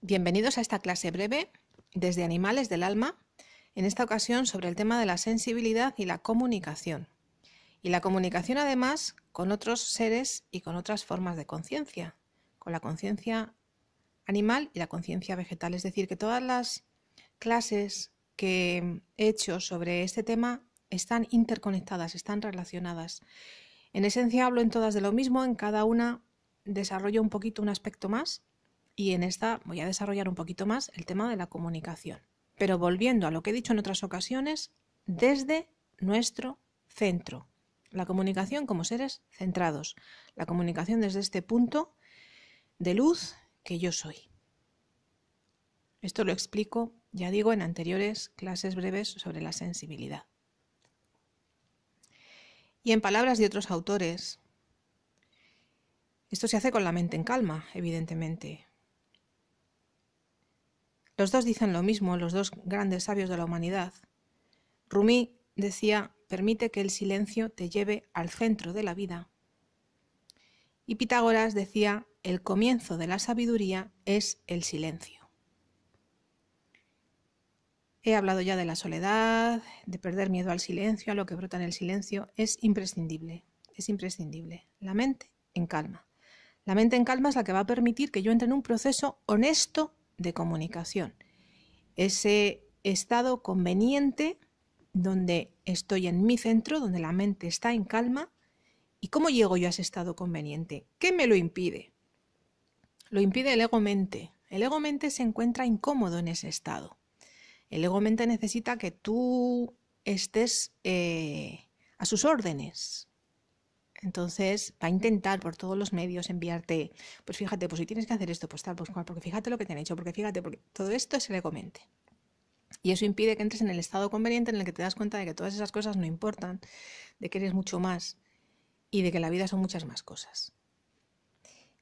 Bienvenidos a esta clase breve desde Animales del Alma, en esta ocasión sobre el tema de la sensibilidad y la comunicación. Y la comunicación además con otros seres y con otras formas de conciencia, con la conciencia animal y la conciencia vegetal. Es decir, que todas las clases que he hecho sobre este tema están interconectadas, están relacionadas. En esencia hablo en todas de lo mismo, en cada una desarrollo un poquito un aspecto más y en esta voy a desarrollar un poquito más el tema de la comunicación. Pero volviendo a lo que he dicho en otras ocasiones, desde nuestro centro. La comunicación como seres centrados. La comunicación desde este punto de luz que yo soy. Esto lo explico, ya digo, en anteriores clases breves sobre la sensibilidad. Y en palabras de otros autores, esto se hace con la mente en calma, evidentemente, los dos dicen lo mismo, los dos grandes sabios de la humanidad. Rumi decía, permite que el silencio te lleve al centro de la vida. Y Pitágoras decía, el comienzo de la sabiduría es el silencio. He hablado ya de la soledad, de perder miedo al silencio, a lo que brota en el silencio. Es imprescindible, es imprescindible. La mente en calma. La mente en calma es la que va a permitir que yo entre en un proceso honesto de comunicación, ese estado conveniente donde estoy en mi centro, donde la mente está en calma. ¿Y cómo llego yo a ese estado conveniente? ¿Qué me lo impide? Lo impide el ego mente. El ego mente se encuentra incómodo en ese estado. El ego mente necesita que tú estés eh, a sus órdenes, entonces va a intentar por todos los medios enviarte, pues fíjate, pues si tienes que hacer esto, pues tal, pues porque fíjate lo que te han hecho, porque fíjate, porque todo esto se le comente. Y eso impide que entres en el estado conveniente en el que te das cuenta de que todas esas cosas no importan, de que eres mucho más y de que la vida son muchas más cosas.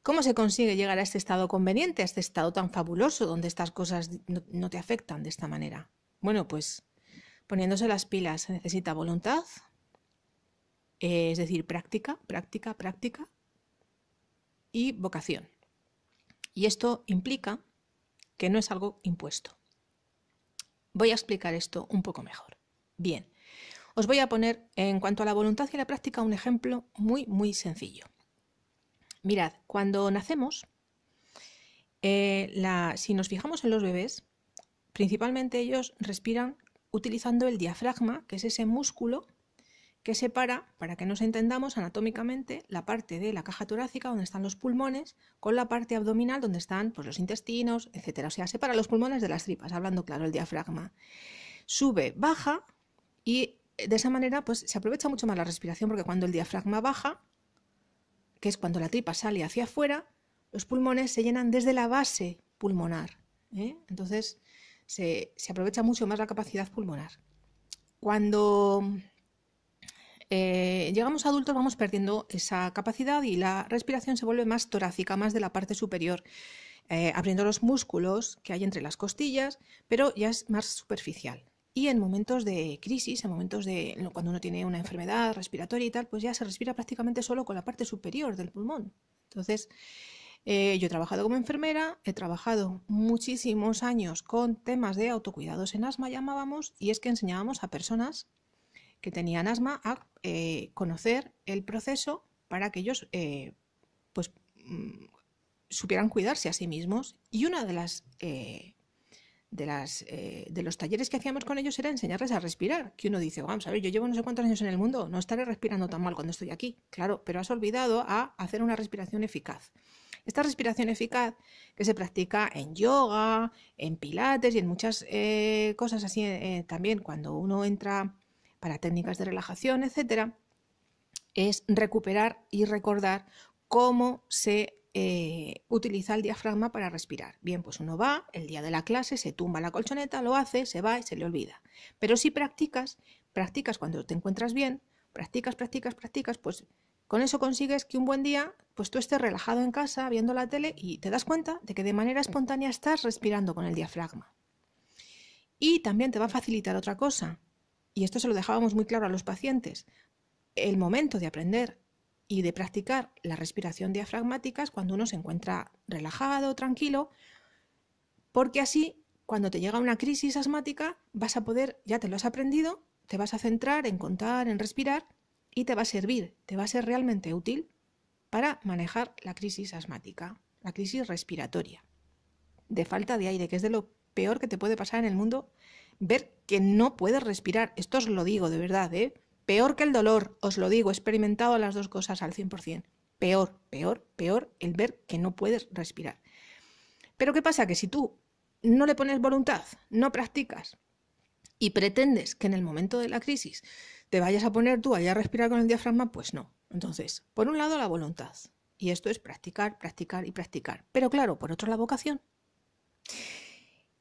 ¿Cómo se consigue llegar a este estado conveniente, a este estado tan fabuloso donde estas cosas no, no te afectan de esta manera? Bueno, pues poniéndose las pilas se necesita voluntad, eh, es decir, práctica, práctica, práctica y vocación. Y esto implica que no es algo impuesto. Voy a explicar esto un poco mejor. Bien, os voy a poner en cuanto a la voluntad y la práctica un ejemplo muy, muy sencillo. Mirad, cuando nacemos, eh, la, si nos fijamos en los bebés, principalmente ellos respiran utilizando el diafragma, que es ese músculo que separa, para que nos entendamos anatómicamente, la parte de la caja torácica donde están los pulmones con la parte abdominal donde están pues, los intestinos, etc. O sea, separa los pulmones de las tripas, hablando claro, el diafragma. Sube, baja y eh, de esa manera pues, se aprovecha mucho más la respiración porque cuando el diafragma baja, que es cuando la tripa sale hacia afuera, los pulmones se llenan desde la base pulmonar. ¿eh? Entonces se, se aprovecha mucho más la capacidad pulmonar. Cuando eh, llegamos adultos, vamos perdiendo esa capacidad y la respiración se vuelve más torácica, más de la parte superior, eh, abriendo los músculos que hay entre las costillas, pero ya es más superficial. Y en momentos de crisis, en momentos de cuando uno tiene una enfermedad respiratoria y tal, pues ya se respira prácticamente solo con la parte superior del pulmón. Entonces, eh, yo he trabajado como enfermera, he trabajado muchísimos años con temas de autocuidados en asma, llamábamos, y es que enseñábamos a personas que tenían asma a eh, conocer el proceso para que ellos eh, pues, mm, supieran cuidarse a sí mismos. Y una de las... Eh, de, las, de los talleres que hacíamos con ellos era enseñarles a respirar, que uno dice, vamos a ver, yo llevo no sé cuántos años en el mundo, no estaré respirando tan mal cuando estoy aquí, claro, pero has olvidado a hacer una respiración eficaz. Esta respiración eficaz que se practica en yoga, en pilates y en muchas cosas así también cuando uno entra para técnicas de relajación, etcétera, es recuperar y recordar cómo se eh, utiliza el diafragma para respirar. Bien, pues uno va el día de la clase, se tumba la colchoneta, lo hace, se va y se le olvida. Pero si practicas, practicas cuando te encuentras bien, practicas, practicas, practicas, pues con eso consigues que un buen día, pues tú estés relajado en casa viendo la tele y te das cuenta de que de manera espontánea estás respirando con el diafragma. Y también te va a facilitar otra cosa, y esto se lo dejábamos muy claro a los pacientes, el momento de aprender y de practicar la respiración diafragmática es cuando uno se encuentra relajado, tranquilo, porque así cuando te llega una crisis asmática vas a poder, ya te lo has aprendido, te vas a centrar en contar, en respirar y te va a servir, te va a ser realmente útil para manejar la crisis asmática, la crisis respiratoria, de falta de aire, que es de lo peor que te puede pasar en el mundo ver que no puedes respirar. Esto os lo digo de verdad, ¿eh? Peor que el dolor, os lo digo, he experimentado las dos cosas al 100%. Peor, peor, peor el ver que no puedes respirar. Pero ¿qué pasa? Que si tú no le pones voluntad, no practicas y pretendes que en el momento de la crisis te vayas a poner tú allá a respirar con el diafragma, pues no. Entonces, por un lado la voluntad, y esto es practicar, practicar y practicar. Pero claro, por otro la vocación.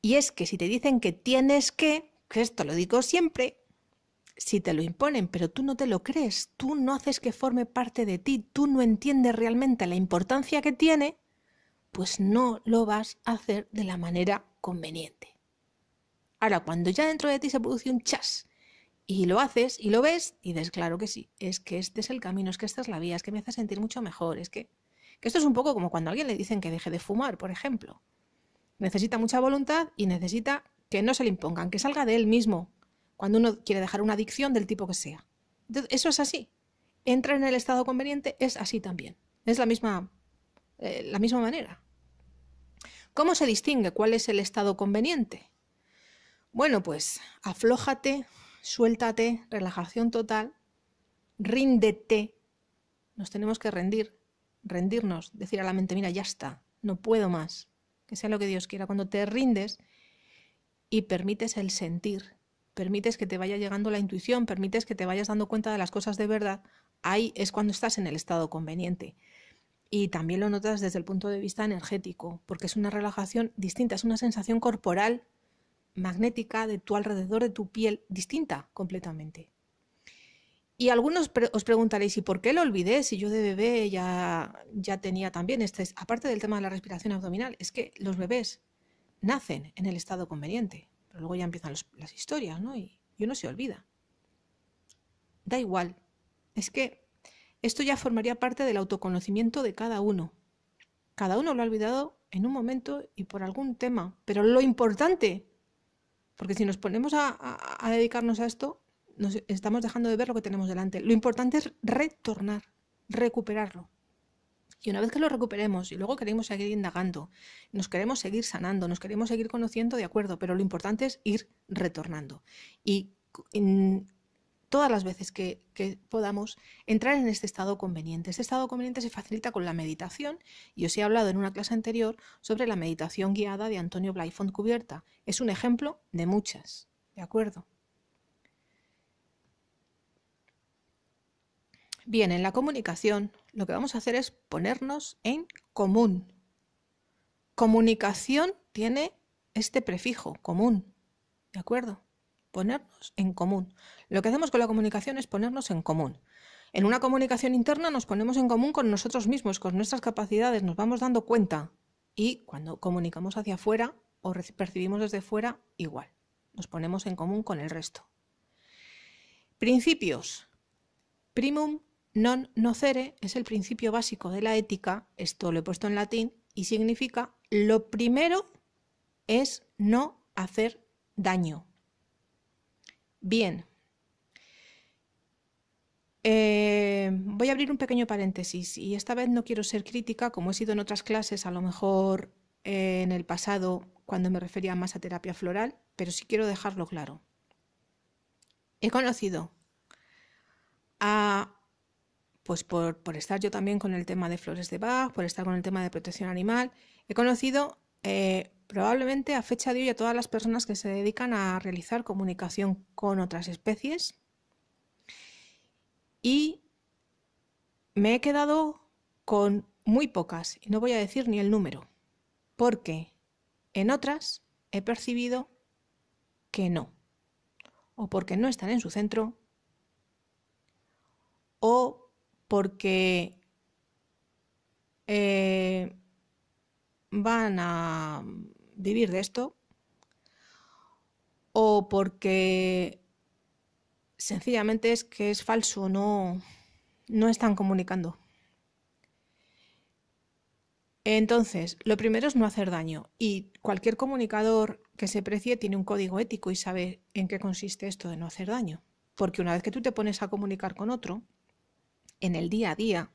Y es que si te dicen que tienes que, que esto lo digo siempre, si te lo imponen, pero tú no te lo crees, tú no haces que forme parte de ti, tú no entiendes realmente la importancia que tiene, pues no lo vas a hacer de la manera conveniente. Ahora, cuando ya dentro de ti se produce un chas y lo haces y lo ves, y dices, claro que sí, es que este es el camino, es que esta es la vía, es que me hace sentir mucho mejor, es que, que esto es un poco como cuando a alguien le dicen que deje de fumar, por ejemplo. Necesita mucha voluntad y necesita que no se le impongan, que salga de él mismo cuando uno quiere dejar una adicción del tipo que sea. eso es así. Entra en el estado conveniente es así también. Es la misma, eh, la misma manera. ¿Cómo se distingue cuál es el estado conveniente? Bueno, pues aflójate, suéltate, relajación total, ríndete. Nos tenemos que rendir, rendirnos, decir a la mente, mira, ya está, no puedo más, que sea lo que Dios quiera, cuando te rindes y permites el sentir, permites que te vaya llegando la intuición, permites que te vayas dando cuenta de las cosas de verdad, ahí es cuando estás en el estado conveniente. Y también lo notas desde el punto de vista energético, porque es una relajación distinta, es una sensación corporal magnética de tu alrededor, de tu piel, distinta completamente. Y algunos os preguntaréis, ¿y por qué lo olvidé? Si yo de bebé ya, ya tenía también, este, aparte del tema de la respiración abdominal, es que los bebés nacen en el estado conveniente, pero luego ya empiezan las historias, ¿no? Y, uno se olvida. Da igual, es que esto ya formaría parte del autoconocimiento de cada uno. Cada uno lo ha olvidado en un momento y por algún tema, pero lo importante, porque si nos ponemos a dedicarnos a esto, nos estamos dejando de ver lo que tenemos delante. Lo importante es retornar, recuperarlo. Y una vez que lo recuperemos y luego queremos seguir indagando, nos queremos seguir sanando, nos queremos seguir conociendo, de acuerdo, pero lo importante es ir retornando. Y en todas las veces que, podamos entrar en este estado conveniente. Este estado conveniente se facilita con la meditación. y os he hablado en una clase anterior sobre la meditación guiada de Antonio Blyfond Cubierta. Es un ejemplo de muchas. ¿De acuerdo? Bien, en la comunicación lo que vamos a hacer es ponernos en común. Comunicación tiene este prefijo, común. ¿De acuerdo? Ponernos en común. Lo que hacemos con la comunicación es ponernos en común. En una comunicación interna nos ponemos en común con nosotros mismos, con nuestras capacidades, nos vamos dando cuenta. Y cuando comunicamos hacia afuera o percibimos desde fuera, igual. Nos ponemos en común con el resto. Principios. Primum Non nocere es el principio básico de la ética, esto lo he puesto en latín, y significa lo primero es no hacer daño. Bien. Eh, voy a abrir un pequeño paréntesis y esta vez no quiero ser crítica como he sido en otras clases, a lo mejor eh, en el pasado cuando me refería más a terapia floral, pero sí quiero dejarlo claro. He conocido a pues por, estar yo también con el tema de flores de Bach, por estar con el tema de protección animal, he conocido eh, probablemente a fecha de hoy a todas las personas que se dedican a realizar comunicación con otras especies y me he quedado con muy pocas, y no voy a decir ni el número, porque en otras he percibido que no, o porque no están en su centro, o porque eh, van a vivir de esto o porque sencillamente es que es falso, no, no están comunicando. Entonces, lo primero es no hacer daño y cualquier comunicador que se precie tiene un código ético y sabe en qué consiste esto de no hacer daño. Porque una vez que tú te pones a comunicar con otro, en el día a día,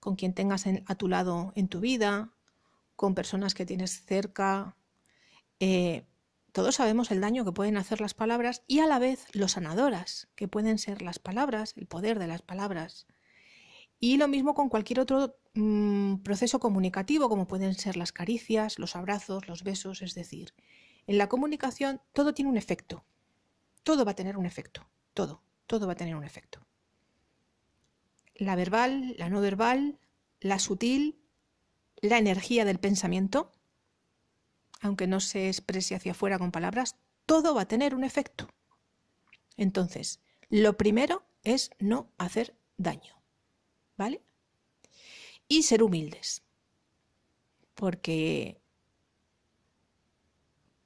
con quien tengas a tu lado en tu vida, con personas que tienes cerca. Eh, todos sabemos el daño que pueden hacer las palabras y a la vez lo sanadoras que pueden ser las palabras, el poder de las palabras. Y lo mismo con cualquier otro mm, proceso comunicativo, como pueden ser las caricias, los abrazos, los besos, es decir, en la comunicación todo tiene un efecto. Todo va a tener un efecto. Todo, todo va a tener un efecto la verbal, la no verbal, la sutil, la energía del pensamiento, aunque no se exprese hacia afuera con palabras, todo va a tener un efecto. Entonces, lo primero es no hacer daño, ¿vale? Y ser humildes, porque,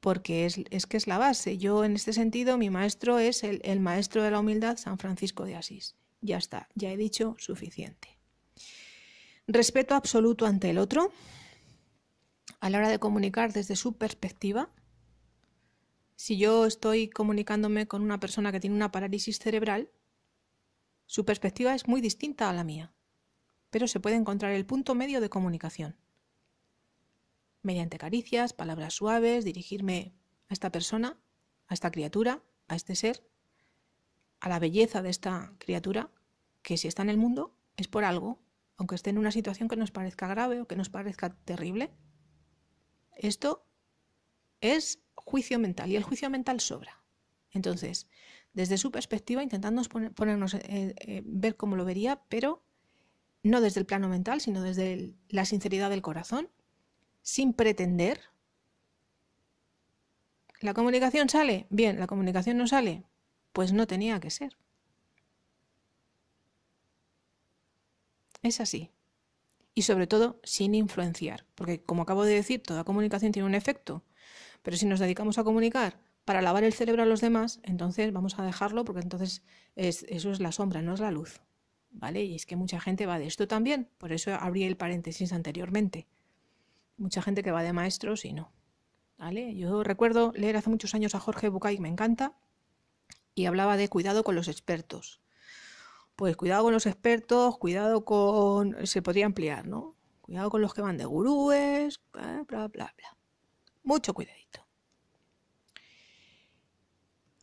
porque es, que es la base. Yo en este sentido, mi maestro es el maestro de la humildad, San Francisco de Asís ya está, ya he dicho suficiente. Respeto absoluto ante el otro a la hora de comunicar desde su perspectiva. Si yo estoy comunicándome con una persona que tiene una parálisis cerebral, su perspectiva es muy distinta a la mía, pero se puede encontrar el punto medio de comunicación. Mediante caricias, palabras suaves, dirigirme a esta persona, a esta criatura, a este ser, a la belleza de esta criatura, que si está en el mundo es por algo, aunque esté en una situación que nos parezca grave o que nos parezca terrible. Esto es juicio mental y el juicio mental sobra. Entonces, desde su perspectiva, intentando ponernos, eh, eh, ver cómo lo vería, pero no desde el plano mental, sino desde la sinceridad del corazón, sin pretender. ¿La comunicación sale? Bien, ¿la comunicación no sale? Pues no tenía que ser. Es así. Y sobre todo sin influenciar, porque como acabo de decir, toda comunicación tiene un efecto, pero si nos dedicamos a comunicar para lavar el cerebro a los demás, entonces vamos a dejarlo porque entonces eso es la sombra, no es la luz. ¿Vale? Y es que mucha gente va de esto también, por eso abrí el paréntesis anteriormente. Mucha gente que va de maestros y no. ¿Vale? Yo recuerdo leer hace muchos años a Jorge Bucay, me encanta, y hablaba de cuidado con los expertos pues cuidado con los expertos, cuidado con... se podría ampliar, ¿no? Cuidado con los que van de gurúes, ¿eh? bla, bla, bla. Mucho cuidadito.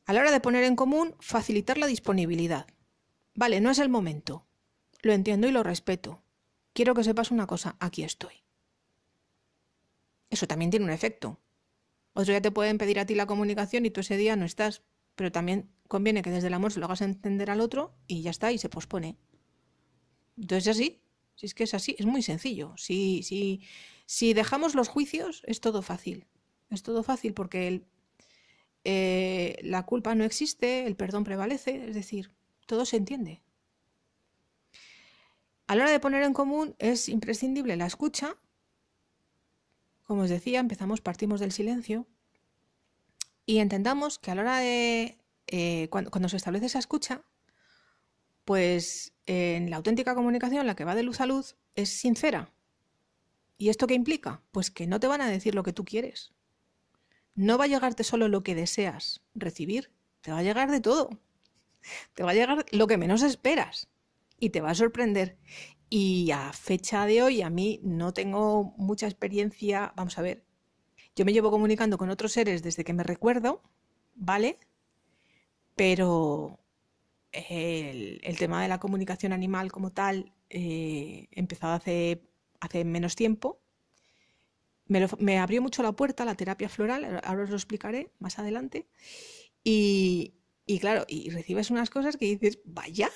A la hora de poner en común, facilitar la disponibilidad. Vale, no es el momento. Lo entiendo y lo respeto. Quiero que sepas una cosa, aquí estoy. Eso también tiene un efecto. Otro ya te pueden pedir a ti la comunicación y tú ese día no estás pero también conviene que desde el amor se lo hagas entender al otro y ya está, y se pospone. Entonces es así, si es que es así, es muy sencillo. Si, si dejamos los juicios, es todo fácil. Es todo fácil porque eh, la culpa no existe, el perdón prevalece, es decir, todo se entiende. A la hora de poner en común es imprescindible la escucha. Como os decía, empezamos, partimos del silencio, y entendamos que a la hora de, eh, cuando, se establece esa escucha, pues en la auténtica comunicación, la que va de luz a luz, es sincera. ¿Y esto qué implica? Pues que no te van a decir lo que tú quieres. No va a llegarte solo lo que deseas recibir, te va a llegar de todo. Te va a llegar lo que menos esperas y te va a sorprender. Y a fecha de hoy, a mí no tengo mucha experiencia, vamos a ver, yo me llevo comunicando con otros seres desde que me recuerdo, ¿vale? Pero el, tema de la comunicación animal como tal eh, empezado hace, menos tiempo. Me, abrió mucho la puerta la terapia floral, ahora os lo explicaré más adelante. Y, claro, y recibes unas cosas que dices, vaya,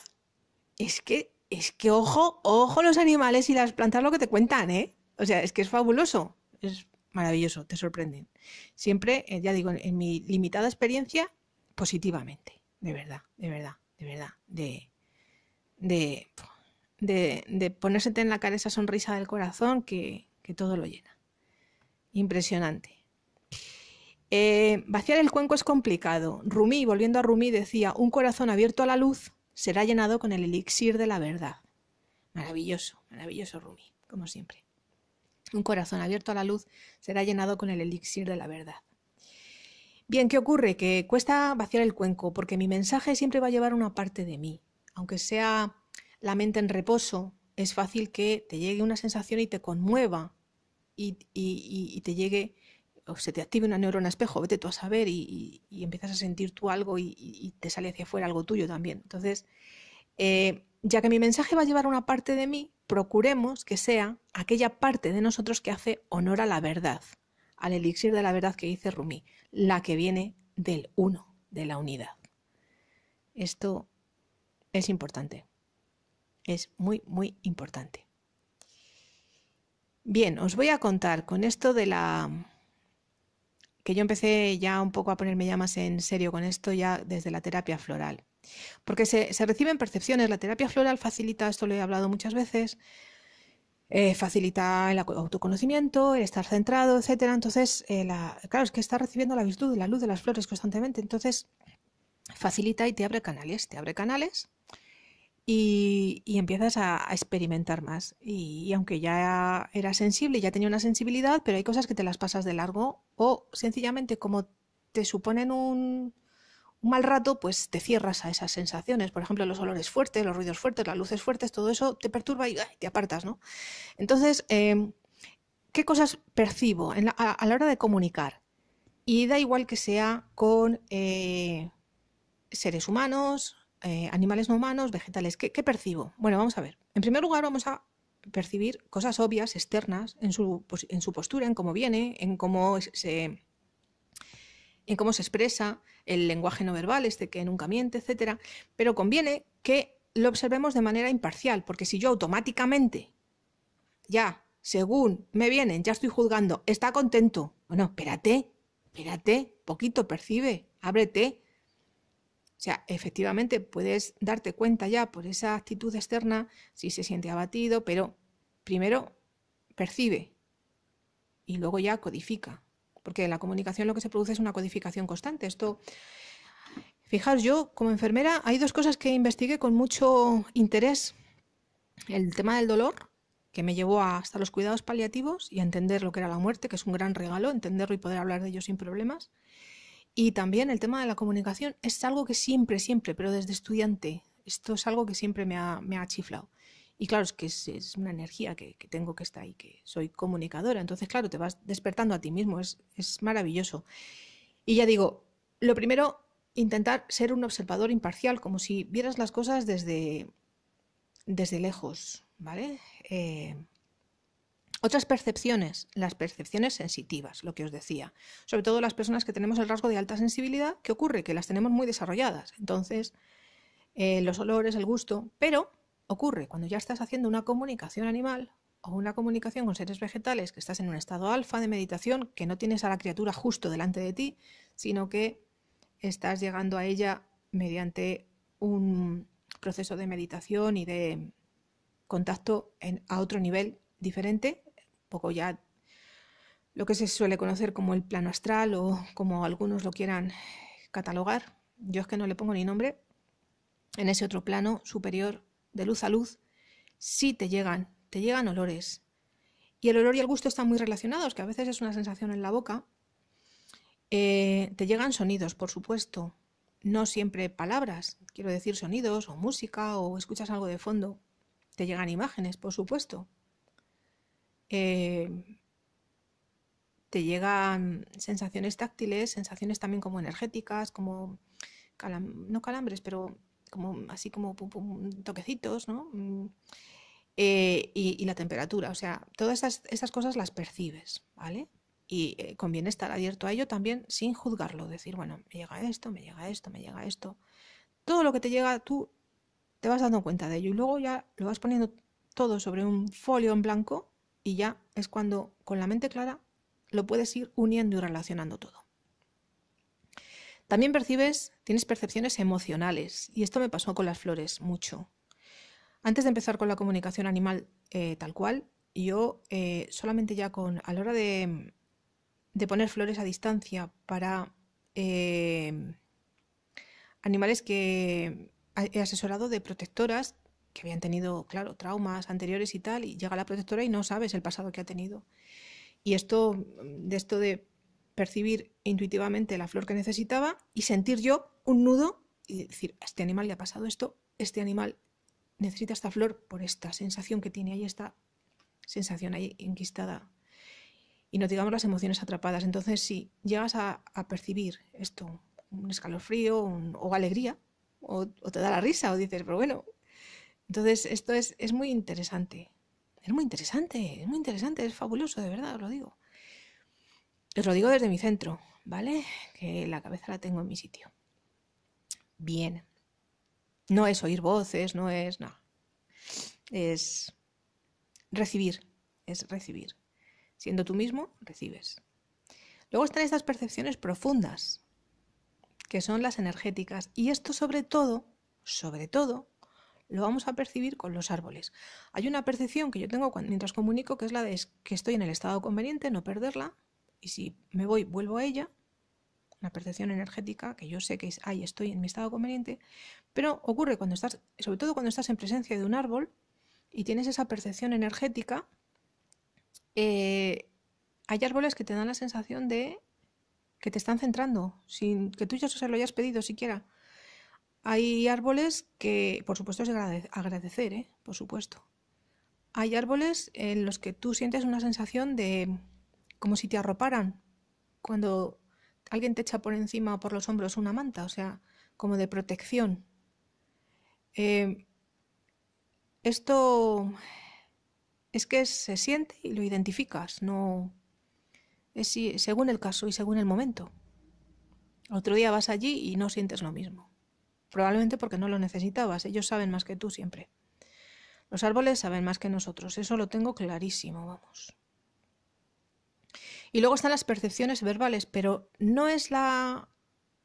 es que, es que ojo, ojo los animales y las plantas lo que te cuentan, ¿eh? O sea, es que es fabuloso. Es, maravilloso, te sorprenden. Siempre, eh, ya digo, en mi limitada experiencia, positivamente, de verdad, de verdad, de verdad, de, de, de, ponérsete en la cara esa sonrisa del corazón que, que todo lo llena. Impresionante. Eh, vaciar el cuenco es complicado. Rumi, volviendo a Rumi, decía, un corazón abierto a la luz será llenado con el elixir de la verdad. Maravilloso, maravilloso Rumi, como siempre. Un corazón abierto a la luz será llenado con el elixir de la verdad. Bien, ¿qué ocurre? Que cuesta vaciar el cuenco, porque mi mensaje siempre va a llevar una parte de mí. Aunque sea la mente en reposo, es fácil que te llegue una sensación y te conmueva y, te llegue o se te active una neurona espejo, vete tú a saber y, empiezas a sentir tú algo y, te sale hacia afuera algo tuyo también. Entonces, eh, ya que mi mensaje va a llevar una parte de mí, procuremos que sea aquella parte de nosotros que hace honor a la verdad, al elixir de la verdad que dice Rumi, la que viene del uno, de la unidad. Esto es importante, es muy, muy importante. Bien, os voy a contar con esto de la que yo empecé ya un poco a ponerme ya más en serio con esto ya desde la terapia floral. Porque se, reciben percepciones. La terapia floral facilita, esto lo he hablado muchas veces, eh, facilita el autoconocimiento, el estar centrado, etcétera. Entonces, eh, claro, es que está recibiendo la virtud, la luz de las flores constantemente. Entonces, facilita y te abre canales, te abre canales y, empiezas a, experimentar más. y, aunque ya era sensible, ya tenía una sensibilidad, pero hay cosas que te las pasas de largo o sencillamente como te suponen un, mal rato, pues te cierras a esas sensaciones. Por ejemplo, los olores fuertes, los ruidos fuertes, las luces fuertes, todo eso te perturba y te apartas, ¿no? Entonces, em, ¿qué cosas percibo a, la hora de comunicar? Y da igual que sea con eh, seres humanos, eh, animales no humanos, vegetales. ¿Qué, percibo? Bueno, vamos a ver. En primer lugar, vamos a percibir cosas obvias, externas, en su pues, postura, en cómo viene, en cómo se en cómo se expresa el lenguaje no verbal, este que nunca miente, etc. Pero conviene que lo observemos de manera imparcial, porque si yo automáticamente, ya, según me vienen, ya estoy juzgando, está contento, bueno, espérate, espérate, poquito percibe, ábrete. O sea, efectivamente puedes darte cuenta ya por esa actitud externa si se siente abatido, pero primero percibe y luego ya codifica porque la comunicación lo que se produce es una codificación constante. Esto, fijaos, yo como enfermera hay dos cosas que investigué con mucho interés. El tema del dolor, que me llevó hasta los cuidados paliativos y a entender lo que era la muerte, que es un gran regalo, entenderlo y poder hablar de ello sin problemas. Y también el tema de la comunicación es algo que siempre, siempre, pero desde estudiante, esto es algo que siempre me ha chiflado. Y claro, es que es, una energía que, tengo que está ahí, que soy comunicadora. Entonces, claro, te vas despertando a ti mismo, es, maravilloso. Y ya digo, lo primero, intentar ser un observador imparcial, como si vieras las cosas desde, desde lejos, ¿vale? Eh, otras percepciones, las percepciones sensitivas, lo que os decía. Sobre todo las personas que tenemos el rasgo de alta sensibilidad, ¿qué ocurre? Que las tenemos muy desarrolladas. Entonces, eh, los olores, el gusto, pero ocurre cuando ya estás haciendo una comunicación animal o una comunicación con seres vegetales, que estás en un estado alfa de meditación, que no tienes a la criatura justo delante de ti, sino que estás llegando a ella mediante un proceso de meditación y de contacto a otro nivel diferente, un poco ya lo que se suele conocer como el plano astral o como algunos lo quieran catalogar. Yo es que no le pongo ni nombre. En ese otro plano superior de luz a luz, sí te llegan, te llegan olores. Y el olor y el gusto están muy relacionados, que a veces es una sensación en la boca. Eh, te llegan sonidos, por supuesto, no siempre palabras, quiero decir sonidos o música o escuchas algo de fondo. Te llegan imágenes, por supuesto. Eh, te llegan sensaciones táctiles, sensaciones también como energéticas, como no calambres, pero como, así como toquecitos, ¿no? Mm. Eh, y, la temperatura, o sea, todas esas, cosas las percibes, ¿vale? Y eh, conviene estar abierto a ello también sin juzgarlo, decir, bueno, me llega esto, me llega esto, me llega esto. Todo lo que te llega, tú te vas dando cuenta de ello y luego ya lo vas poniendo todo sobre un folio en blanco y ya es cuando con la mente clara lo puedes ir uniendo y relacionando todo. También percibes, tienes percepciones emocionales, y esto me pasó con las flores mucho. Antes de empezar con la comunicación animal eh, tal cual, yo eh, solamente ya con, a la hora de, poner flores a distancia para eh, animales que he asesorado de protectoras que habían tenido, claro, traumas anteriores y tal, y llega la protectora y no sabes el pasado que ha tenido. Y esto, de esto de percibir intuitivamente la flor que necesitaba y sentir yo un nudo y decir, este animal le ha pasado esto, este animal necesita esta flor por esta sensación que tiene ahí, esta sensación ahí enquistada. Y no digamos las emociones atrapadas. Entonces, si llegas a, percibir esto, un escalofrío o alegría, o, te da la risa, o dices, pero bueno. Entonces, esto es, es muy interesante. Es muy interesante, es muy interesante, es fabuloso, de verdad, os lo digo. Os lo digo desde mi centro, ¿vale? Que la cabeza la tengo en mi sitio. Bien. No es oír voces, no es. nada. Es recibir. Es recibir. Siendo tú mismo, recibes. Luego están estas percepciones profundas, que son las energéticas. Y esto sobre todo, sobre todo, lo vamos a percibir con los árboles. Hay una percepción que yo tengo mientras comunico, que es la de que estoy en el estado conveniente, no perderla, y si me voy, vuelvo a ella, una percepción energética, que yo sé que es ahí estoy en mi estado conveniente, pero ocurre cuando estás, sobre todo cuando estás en presencia de un árbol y tienes esa percepción energética, eh, hay árboles que te dan la sensación de que te están centrando, sin que tú ya se lo hayas pedido siquiera. Hay árboles que, por supuesto, es agradecer, ¿eh? por supuesto. Hay árboles en los que tú sientes una sensación de como si te arroparan cuando alguien te echa por encima o por los hombros una manta, o sea, como de protección. Em, esto es que se siente y lo identificas, no es según el caso y según el momento. Otro día vas allí y no sientes lo mismo. Probablemente porque no lo necesitabas, ellos saben más que tú siempre. Los árboles saben más que nosotros, eso lo tengo clarísimo, vamos. Y luego están las percepciones verbales, pero no es la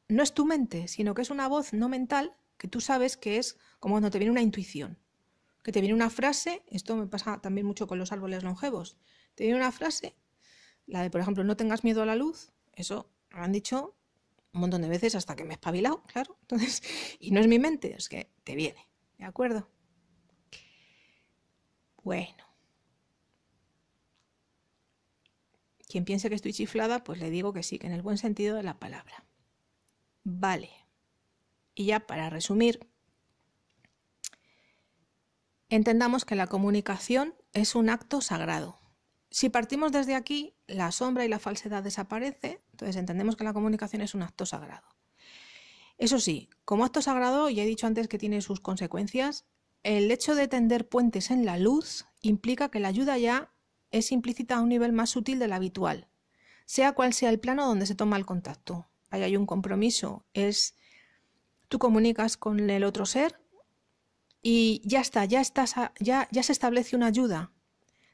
no es tu mente, sino que es una voz no mental que tú sabes que es como cuando te viene una intuición, que te viene una frase, esto me pasa también mucho con los árboles longevos. Te viene una frase, la de por ejemplo, no tengas miedo a la luz, eso me han dicho un montón de veces hasta que me he espabilado, claro. Entonces, y no es mi mente, es que te viene, ¿de acuerdo? Bueno, Quien piense que estoy chiflada, pues le digo que sí, que en el buen sentido de la palabra. Vale. Y ya para resumir, entendamos que la comunicación es un acto sagrado. Si partimos desde aquí, la sombra y la falsedad desaparece, entonces entendemos que la comunicación es un acto sagrado. Eso sí, como acto sagrado, ya he dicho antes que tiene sus consecuencias, el hecho de tender puentes en la luz implica que la ayuda ya es implícita a un nivel más sutil del habitual, sea cual sea el plano donde se toma el contacto. Ahí hay un compromiso, es tú comunicas con el otro ser y ya está, ya estás ya ya se establece una ayuda,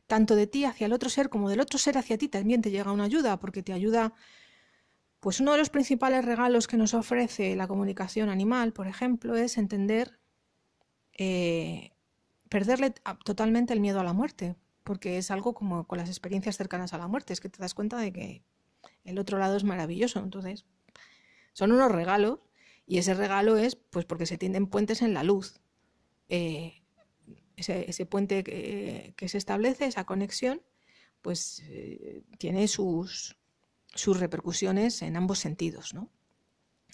tanto de ti hacia el otro ser como del otro ser hacia ti también te llega una ayuda porque te ayuda pues uno de los principales regalos que nos ofrece la comunicación animal, por ejemplo, es entender eh, perderle totalmente el miedo a la muerte, porque es algo como con las experiencias cercanas a la muerte, es que te das cuenta de que el otro lado es maravilloso. Entonces, son unos regalos y ese regalo es pues porque se tienden puentes en la luz. Eh, ese, puente que, se establece, esa conexión, pues eh, tiene sus, sus repercusiones en ambos sentidos, ¿no?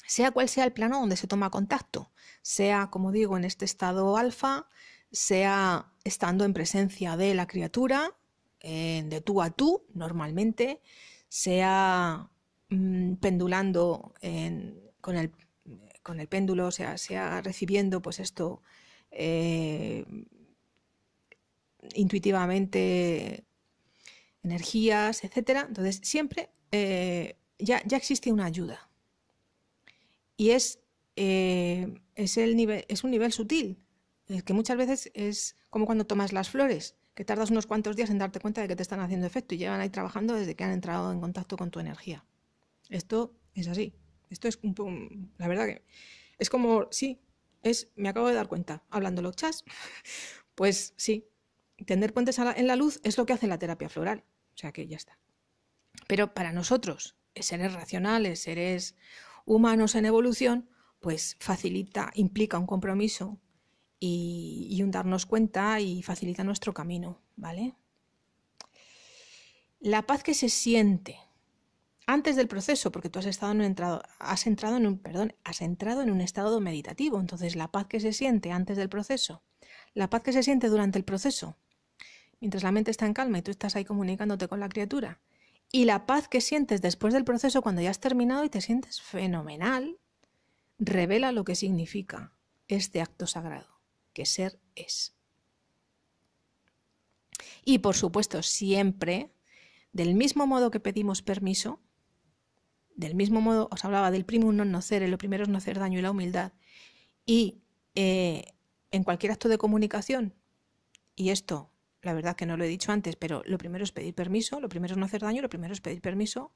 Sea cual sea el plano donde se toma contacto, sea, como digo, en este estado alfa, sea estando en presencia de la criatura, de tú a tú normalmente, sea mm, pendulando con, el, con, el, péndulo, sea, sea recibiendo pues esto eh, intuitivamente energías, etcétera. Entonces, siempre eh, ya, existe una ayuda. Y eh, el es un nivel sutil, que muchas veces es como cuando tomas las flores, que tardas unos cuantos días en darte cuenta de que te están haciendo efecto y llevan ahí trabajando desde que han entrado en contacto con tu energía. Esto es así. Esto es un la verdad que es como, sí, es, me acabo de dar cuenta, hablándolo chas, pues sí, tender puentes en la luz es lo que hace la terapia floral. O sea que ya está. Pero para nosotros, seres racionales, seres humanos en evolución, pues facilita, implica un compromiso y, un darnos cuenta y facilita nuestro camino, ¿vale? La paz que se siente antes del proceso, porque tú has estado en un entrado, has entrado en un, perdón, has entrado en un estado meditativo, entonces la paz que se siente antes del proceso, la paz que se siente durante el proceso, mientras la mente está en calma y tú estás ahí comunicándote con la criatura, y la paz que sientes después del proceso cuando ya has terminado y te sientes fenomenal, revela lo que significa este acto sagrado que ser es. Y por supuesto, siempre, del mismo modo que pedimos permiso, del mismo modo, os hablaba del primum non ser, lo primero es no hacer daño y la humildad, y eh, en cualquier acto de comunicación, y esto, la verdad que no lo he dicho antes, pero lo primero es pedir permiso, lo primero es no hacer daño, lo primero es pedir permiso,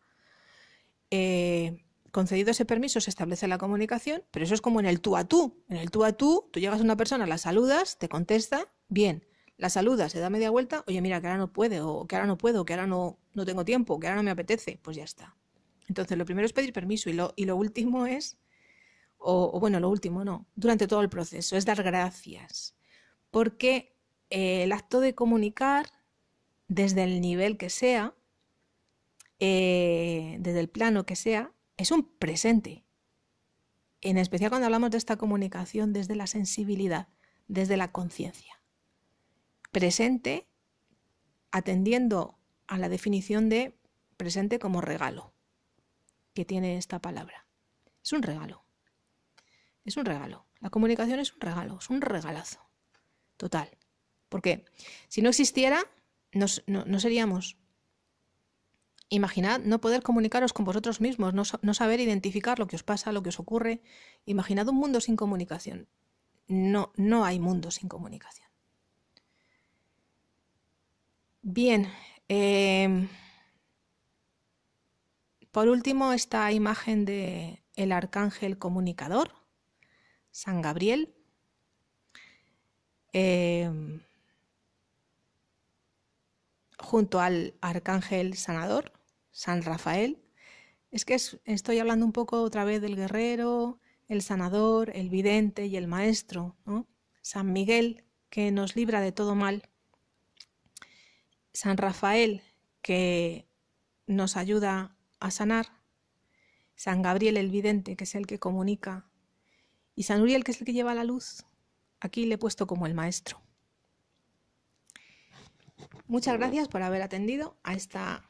eh, concedido ese permiso se establece la comunicación, pero eso es como en el tú a tú. En el tú a tú, tú llegas a una persona, la saludas, te contesta, bien, la saluda, se da media vuelta, oye, mira, que ahora no puede, o que ahora no puedo, que ahora no, no tengo tiempo, que ahora no me apetece, pues ya está. Entonces, lo primero es pedir permiso y lo, y lo último es, o, bueno, lo último no, durante todo el proceso, es dar gracias. Porque eh, el acto de comunicar, desde el nivel que sea, eh, desde el plano que sea, es un presente. En especial cuando hablamos de esta comunicación desde la sensibilidad, desde la conciencia. Presente atendiendo a la definición de presente como regalo que tiene esta palabra. Es un regalo. Es un regalo. La comunicación es un regalo, es un regalazo. Total. Porque si no existiera, no, no seríamos Imaginad no poder comunicaros con vosotros mismos, no, saber identificar lo que os pasa, lo que os ocurre. Imaginad un mundo sin comunicación. No, no hay mundo sin comunicación. Bien. Em, por último, esta imagen de el arcángel comunicador, San Gabriel. Em, junto al arcángel sanador San Rafael, es que estoy hablando un poco otra vez del guerrero, el sanador, el vidente y el maestro, San Miguel, que nos libra de todo mal. San Rafael, que nos ayuda a sanar. San Gabriel el vidente, que es el que comunica. Y San Uriel, que es el que lleva la luz. Aquí le he puesto como el maestro. Muchas gracias por haber atendido a esta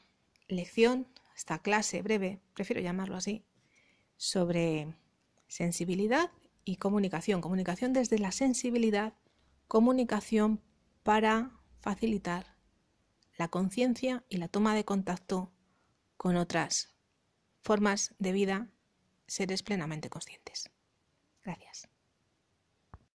lección, esta clase breve, prefiero llamarlo así, sobre sensibilidad y comunicación. Comunicación desde la sensibilidad, comunicación para facilitar la conciencia y la toma de contacto con otras formas de vida, seres plenamente conscientes. Gracias.